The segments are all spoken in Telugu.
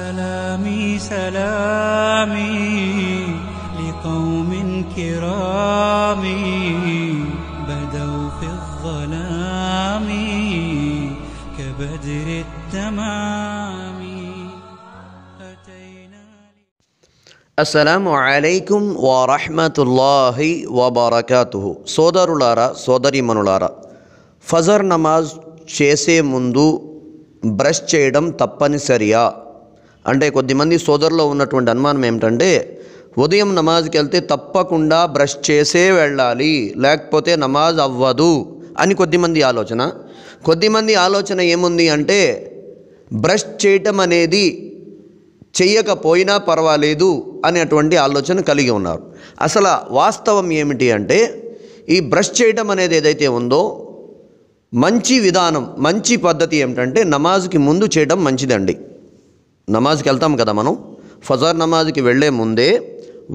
سلامي سلامي لقوم كرام بدوا في الظلام و رحمت اللہ وبرکاتہ سودر لا سودری ما فضر نماز مندو برش چیڈم تپن سریا అంటే కొద్దిమంది సోదరులో ఉన్నటువంటి అనుమానం ఏమిటంటే ఉదయం నమాజ్కి వెళ్తే తప్పకుండా బ్రష్ చేసే వెళ్ళాలి లేకపోతే నమాజ్ అవ్వదు అని కొద్దిమంది ఆలోచన కొద్దిమంది ఆలోచన ఏముంది అంటే బ్రష్ చేయటం అనేది చెయ్యకపోయినా పర్వాలేదు అనేటువంటి ఆలోచన కలిగి ఉన్నారు అసలు వాస్తవం ఏమిటి అంటే ఈ బ్రష్ చేయటం అనేది ఏదైతే ఉందో మంచి విధానం మంచి పద్ధతి ఏమిటంటే నమాజ్కి ముందు చేయడం మంచిదండి నమాజ్కి వెళ్తాం కదా మనం ఫజార్ నమాజ్కి వెళ్ళే ముందే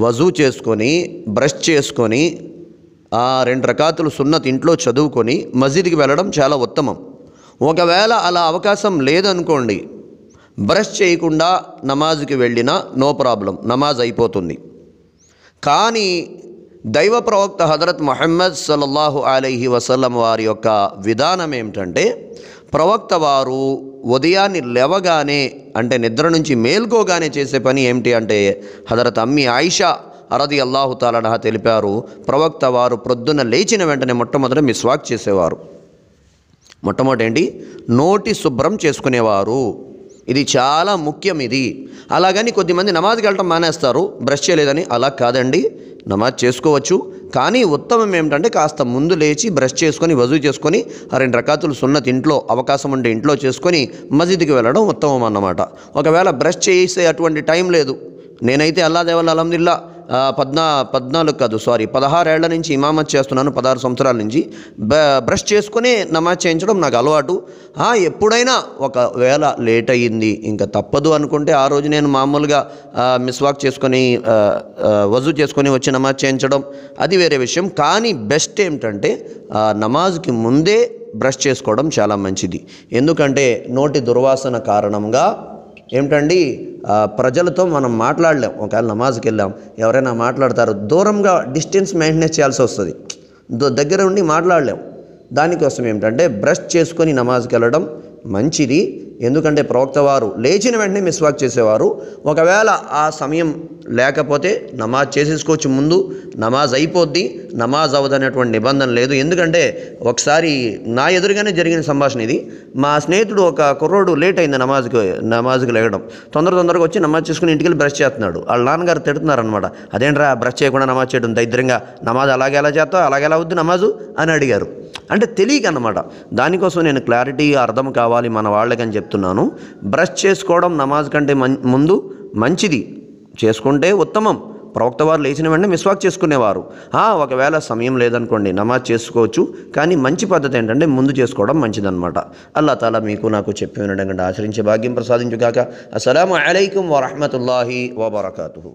వజూ చేసుకొని బ్రష్ చేసుకొని ఆ రెండు రకాతులు సున్నత్ ఇంట్లో చదువుకొని మస్జిద్కి వెళ్ళడం చాలా ఉత్తమం ఒకవేళ అలా అవకాశం లేదనుకోండి బ్రష్ చేయకుండా నమాజ్కి వెళ్ళినా నో ప్రాబ్లం నమాజ్ అయిపోతుంది కానీ దైవ ప్రవక్త హజరత్ మహమ్మద్ సల్లల్లాహు అలైహి వసల్లం వారి యొక్క విధానం ఏమిటంటే ప్రవక్త వారు ఉదయాన్ని లేవగానే అంటే నిద్ర నుంచి మేల్కోగానే చేసే పని ఏమిటి అంటే హజరత్ అమ్మి ఆయిషా అరది అల్లాహు తాలనహ తెలిపారు ప్రవక్త వారు ప్రొద్దున లేచిన వెంటనే మొట్టమొదట మిస్వాక్ చేసేవారు మొట్టమొదటి ఏంటి నోటి శుభ్రం చేసుకునేవారు ఇది చాలా ముఖ్యం ఇది అలాగని కొద్దిమంది నమాజ్కి వెళ్ళటం మానేస్తారు బ్రష్ చేయలేదని అలా కాదండి నమాజ్ చేసుకోవచ్చు కానీ ఉత్తమం ఏమిటంటే కాస్త ముందు లేచి బ్రష్ చేసుకొని వజూ చేసుకొని రెండు రకాతులు సున్నతి ఇంట్లో అవకాశం ఉంటే ఇంట్లో చేసుకొని మసీద్కి వెళ్ళడం ఉత్తమం అన్నమాట ఒకవేళ బ్రష్ చేసే అటువంటి టైం లేదు నేనైతే అల్లా దేవల్ అలహమ్దిల్లా పద్నా పద్నాలుగు కాదు సారీ పదహారేళ్ల నుంచి ఇమామత్ చేస్తున్నాను పదహారు సంవత్సరాల నుంచి బ్రష్ చేసుకుని నమాజ్ చేయించడం నాకు అలవాటు ఎప్పుడైనా ఒకవేళ లేట్ అయ్యింది ఇంకా తప్పదు అనుకుంటే ఆ రోజు నేను మామూలుగా మిస్వాక్ చేసుకొని వజూ చేసుకొని వచ్చి నమాజ్ చేయించడం అది వేరే విషయం కానీ బెస్ట్ ఏమిటంటే నమాజ్కి ముందే బ్రష్ చేసుకోవడం చాలా మంచిది ఎందుకంటే నోటి దుర్వాసన కారణంగా ఏమిటండి ప్రజలతో మనం మాట్లాడలేం ఒకవేళ నమాజ్కి వెళ్ళాం ఎవరైనా మాట్లాడతారు దూరంగా డిస్టెన్స్ మెయింటైన్ చేయాల్సి వస్తుంది దగ్గర ఉండి మాట్లాడలేం దానికోసం ఏమిటంటే బ్రష్ చేసుకొని నమాజ్కి వెళ్ళడం మంచిది ఎందుకంటే ప్రవక్త వారు లేచిన వెంటనే మిస్వాక్ చేసేవారు ఒకవేళ ఆ సమయం లేకపోతే నమాజ్ చేసేసుకోవచ్చు ముందు నమాజ్ అయిపోద్ది నమాజ్ అవ్వదనేటువంటి నిబంధన లేదు ఎందుకంటే ఒకసారి నా ఎదురుగానే జరిగిన సంభాషణ ఇది మా స్నేహితుడు ఒక కుర్రోడు లేట్ అయింది నమాజ్కి నమాజ్కి లేగడం తొందర తొందరగా వచ్చి నమాజ్ చేసుకుని ఇంటికి బ్రష్ చేస్తున్నాడు వాళ్ళ నాన్నగారు తిడుతున్నారనమాట అదేంట్రా బ్రష్ చేయకుండా నమాజ్ చేయడం దరిద్రంగా నమాజ్ అలాగే ఎలా చేస్తావు అలాగే ఎలా అవుద్ది నమాజు అని అడిగారు అంటే తెలియక అనమాట దానికోసం నేను క్లారిటీ అర్థం కావాలి మన వాళ్ళకని చెప్తున్నాను బ్రష్ చేసుకోవడం నమాజ్ కంటే ముందు మంచిది చేసుకుంటే ఉత్తమం ప్రవక్త వారు లేచిన వెంటనే మిస్వాక్ చేసుకునేవారు ఒకవేళ సమయం లేదనుకోండి నమాజ్ చేసుకోవచ్చు కానీ మంచి పద్ధతి ఏంటంటే ముందు చేసుకోవడం మంచిదన్నమాట అల్లా తాలా మీకు నాకు చెప్పి వినడం కంటే ఆచరించే భాగ్యం ప్రసాదించుగాక అసలాం అలైకుం వరహమతుల్లాహి వబర్కూ